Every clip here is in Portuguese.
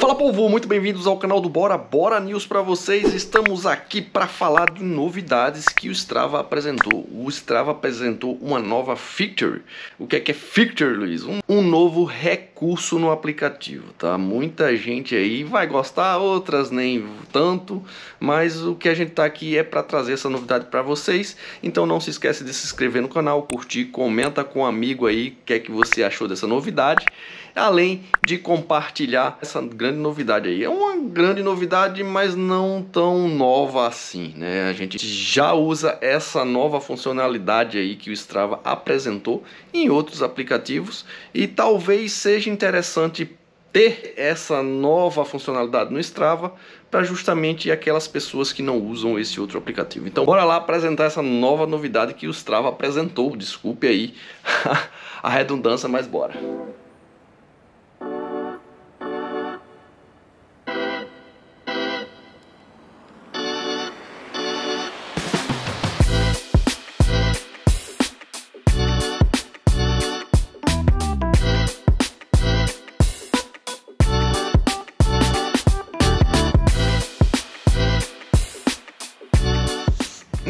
Fala povo, muito bem-vindos ao canal do Bora Bora News para vocês. Estamos aqui para falar de novidades que o Strava apresentou. O Strava apresentou uma nova feature. O que é que é feature, Luiz? Um, um novo recurso no aplicativo, tá? Muita gente aí vai gostar, outras nem tanto, mas o que a gente tá aqui é para trazer essa novidade para vocês. Então não se esquece de se inscrever no canal, curtir, comenta com um amigo aí o que é que você achou dessa novidade além de compartilhar essa grande novidade aí. É uma grande novidade, mas não tão nova assim, né? A gente já usa essa nova funcionalidade aí que o Strava apresentou em outros aplicativos e talvez seja interessante ter essa nova funcionalidade no Strava para justamente aquelas pessoas que não usam esse outro aplicativo. Então, bora lá apresentar essa nova novidade que o Strava apresentou. Desculpe aí a redundância, mas bora.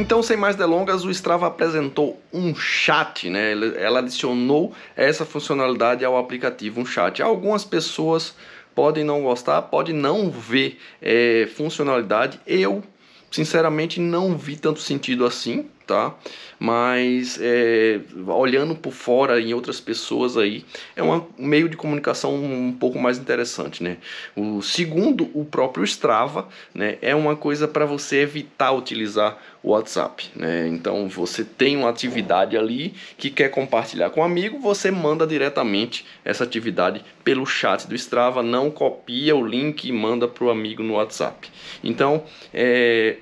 Então, sem mais delongas, o Strava apresentou um chat, né? Ela adicionou essa funcionalidade ao aplicativo, um chat. Algumas pessoas podem não gostar, podem não ver é, funcionalidade. Eu, sinceramente, não vi tanto sentido assim tá? Mas é, olhando por fora em outras pessoas aí, é um meio de comunicação um pouco mais interessante, né? O segundo, o próprio Strava, né? É uma coisa para você evitar utilizar o WhatsApp, né? Então você tem uma atividade ali que quer compartilhar com um amigo, você manda diretamente essa atividade pelo chat do Strava, não copia o link e manda para o amigo no WhatsApp. Então, é,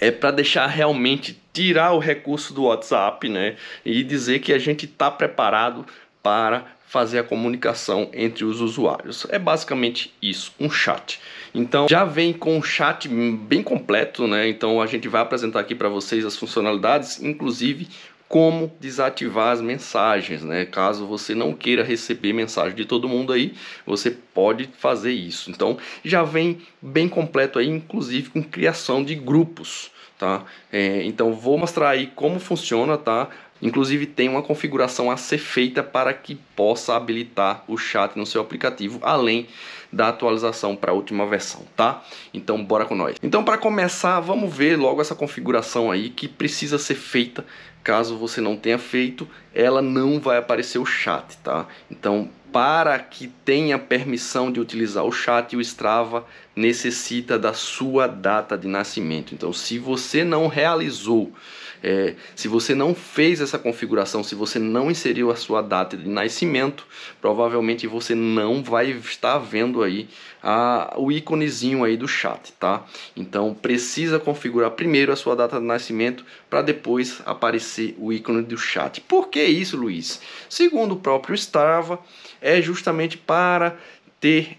é para deixar realmente tirar o recurso do WhatsApp, né? E dizer que a gente está preparado para fazer a comunicação entre os usuários. É basicamente isso, um chat. Então já vem com um chat bem completo, né? Então a gente vai apresentar aqui para vocês as funcionalidades, inclusive como desativar as mensagens, né? Caso você não queira receber mensagem de todo mundo aí, você pode fazer isso. Então, já vem bem completo aí, inclusive com criação de grupos, tá? É, então, vou mostrar aí como funciona, tá? Inclusive tem uma configuração a ser feita para que possa habilitar o chat no seu aplicativo, além da atualização para a última versão, tá? Então bora com nós. Então para começar, vamos ver logo essa configuração aí que precisa ser feita. Caso você não tenha feito, ela não vai aparecer o chat, tá? Então para que tenha permissão de utilizar o chat, o Strava necessita da sua data de nascimento. Então se você não realizou é, se você não fez essa configuração, se você não inseriu a sua data de nascimento, provavelmente você não vai estar vendo aí a, o íconezinho aí do chat, tá? Então precisa configurar primeiro a sua data de nascimento para depois aparecer o ícone do chat. Por que isso, Luiz? Segundo o próprio Strava, é justamente para ter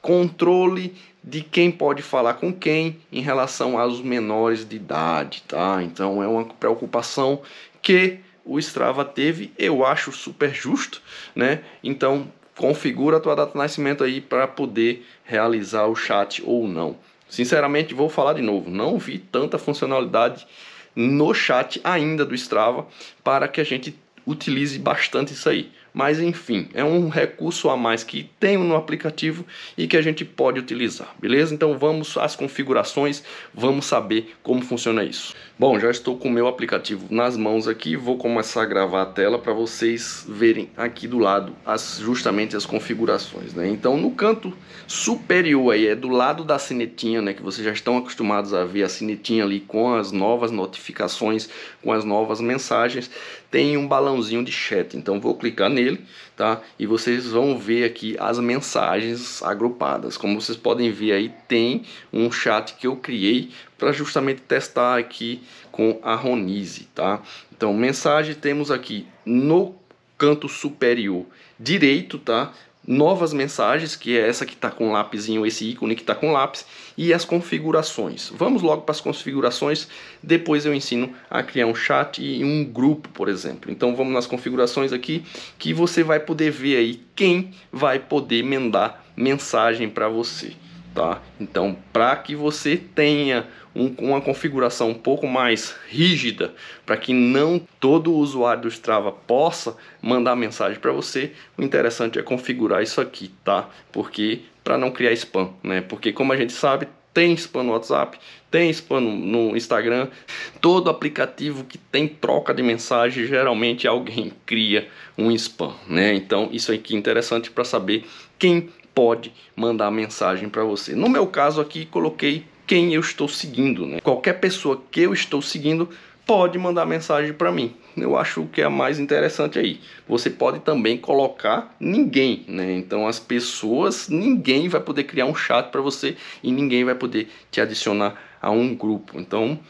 controle de quem pode falar com quem em relação aos menores de idade, tá? Então é uma preocupação que o Strava teve, eu acho super justo, né? Então configura a tua data de nascimento aí para poder realizar o chat ou não. Sinceramente, vou falar de novo, não vi tanta funcionalidade no chat ainda do Strava para que a gente utilize bastante isso aí. Mas enfim, é um recurso a mais que tem no aplicativo e que a gente pode utilizar, beleza? Então vamos às configurações, vamos saber como funciona isso. Bom, já estou com o meu aplicativo nas mãos aqui, vou começar a gravar a tela para vocês verem aqui do lado as, justamente as configurações, né? Então no canto superior aí, é do lado da sinetinha, né? Que vocês já estão acostumados a ver a sinetinha ali com as novas notificações, com as novas mensagens, tem um balãozinho de chat, então vou clicar nele ele, tá? E vocês vão ver aqui as mensagens agrupadas. Como vocês podem ver aí, tem um chat que eu criei para justamente testar aqui com a Ronise, tá? Então, mensagem temos aqui no canto superior direito, tá? novas mensagens, que é essa que está com lápisinho, esse ícone que está com lápis, e as configurações. Vamos logo para as configurações, depois eu ensino a criar um chat e um grupo, por exemplo. Então vamos nas configurações aqui, que você vai poder ver aí quem vai poder mandar mensagem para você tá? Então, para que você tenha um, uma configuração um pouco mais rígida, para que não todo usuário do Strava possa mandar mensagem para você, o interessante é configurar isso aqui, tá? Porque para não criar spam, né? Porque como a gente sabe, tem spam no WhatsApp, tem spam no Instagram. Todo aplicativo que tem troca de mensagem, geralmente alguém cria um spam, né? Então, isso aqui é interessante para saber quem pode mandar mensagem para você. No meu caso aqui, coloquei quem eu estou seguindo. Né? Qualquer pessoa que eu estou seguindo pode mandar mensagem para mim. Eu acho que é a mais interessante aí. Você pode também colocar ninguém, né? Então as pessoas, ninguém vai poder criar um chat para você e ninguém vai poder te adicionar a um grupo. Então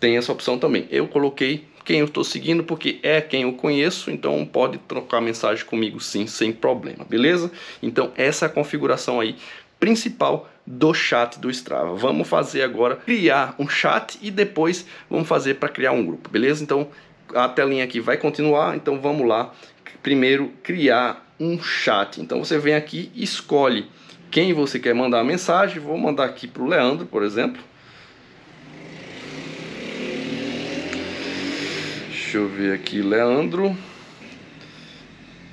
tem essa opção também. Eu coloquei quem eu estou seguindo porque é quem eu conheço, então pode trocar mensagem comigo sim, sem problema, beleza? Então essa é a configuração aí principal do chat do Strava. Vamos fazer agora criar um chat e depois vamos fazer para criar um grupo, beleza? Então a telinha aqui vai continuar, então vamos lá. Primeiro criar um chat. Então você vem aqui escolhe quem você quer mandar a mensagem. Vou mandar aqui para o Leandro, por exemplo. deixa eu ver aqui, Leandro.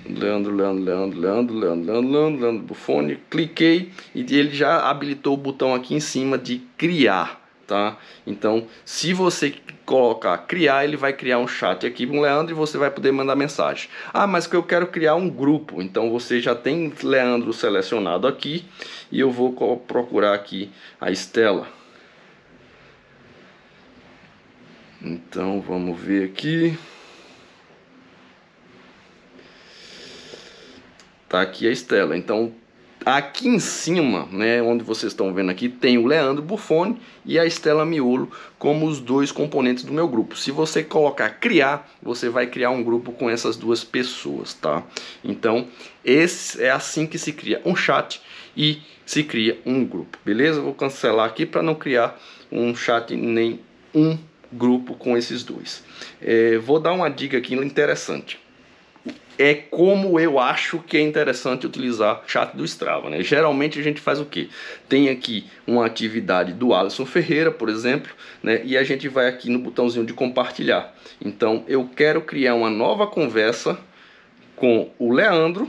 Leandro, Leandro, Leandro, Leandro, Leandro, Leandro, Leandro, Leandro Bufone. Cliquei e ele já habilitou o botão aqui em cima de criar, tá? Então, se você colocar criar, ele vai criar um chat aqui com o Leandro e você vai poder mandar mensagem. Ah, mas que eu quero criar um grupo. Então, você já tem Leandro selecionado aqui e eu vou procurar aqui a Estela. Então vamos ver aqui. Tá aqui a Estela. Então aqui em cima, né, onde vocês estão vendo aqui, tem o Leandro Buffoni e a Estela Miolo como os dois componentes do meu grupo. Se você colocar criar, você vai criar um grupo com essas duas pessoas, tá? Então, esse é assim que se cria um chat e se cria um grupo, beleza? Vou cancelar aqui para não criar um chat nem um grupo com esses dois. É, vou dar uma dica aqui interessante. É como eu acho que é interessante utilizar o chat do Strava, né? Geralmente a gente faz o quê? Tem aqui uma atividade do Alisson Ferreira, por exemplo, né? E a gente vai aqui no botãozinho de compartilhar. Então, eu quero criar uma nova conversa com o Leandro,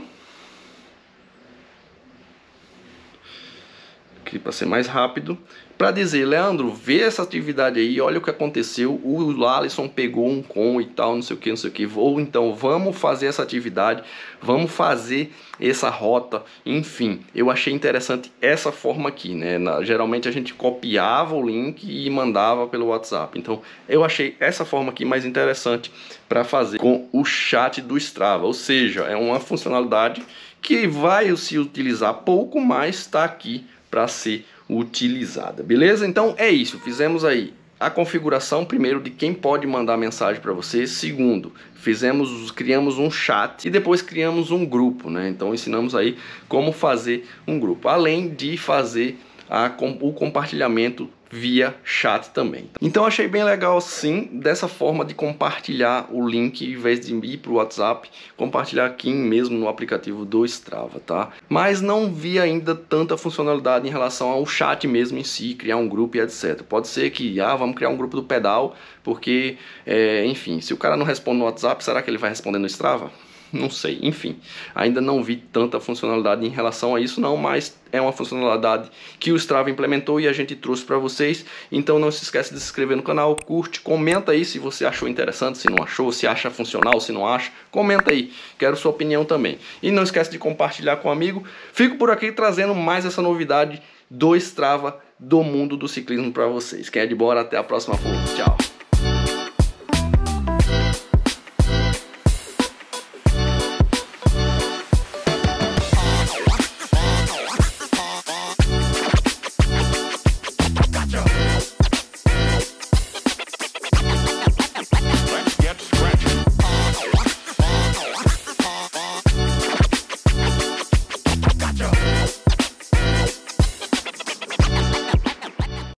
Aqui para ser mais rápido, para dizer, Leandro, vê essa atividade aí, olha o que aconteceu, o Alisson pegou um com e tal, não sei o que, não sei o que, ou então vamos fazer essa atividade, vamos fazer essa rota, enfim, eu achei interessante essa forma aqui, né? Na, geralmente a gente copiava o link e mandava pelo WhatsApp, então eu achei essa forma aqui mais interessante para fazer com o chat do Strava, ou seja, é uma funcionalidade que vai se utilizar pouco, mas está aqui para ser utilizada. Beleza? Então é isso. Fizemos aí a configuração primeiro de quem pode mandar mensagem para você, segundo, fizemos, criamos um chat e depois criamos um grupo, né? Então ensinamos aí como fazer um grupo, além de fazer a, o compartilhamento via chat também. Então achei bem legal sim, dessa forma de compartilhar o link em vez de ir para o WhatsApp, compartilhar aqui mesmo no aplicativo do Strava, tá? Mas não vi ainda tanta funcionalidade em relação ao chat mesmo em si, criar um grupo e etc. Pode ser que, ah, vamos criar um grupo do pedal, porque, é, enfim, se o cara não responde no WhatsApp, será que ele vai responder no Strava? Não sei, enfim. Ainda não vi tanta funcionalidade em relação a isso não, mas é uma funcionalidade que o Strava implementou e a gente trouxe para vocês. Então não se esquece de se inscrever no canal, curte, comenta aí se você achou interessante, se não achou, se acha funcional, se não acha. Comenta aí, quero sua opinião também. E não esquece de compartilhar com um amigo. Fico por aqui trazendo mais essa novidade do Strava do mundo do ciclismo para vocês. Quem é de bora, até a próxima. tchau.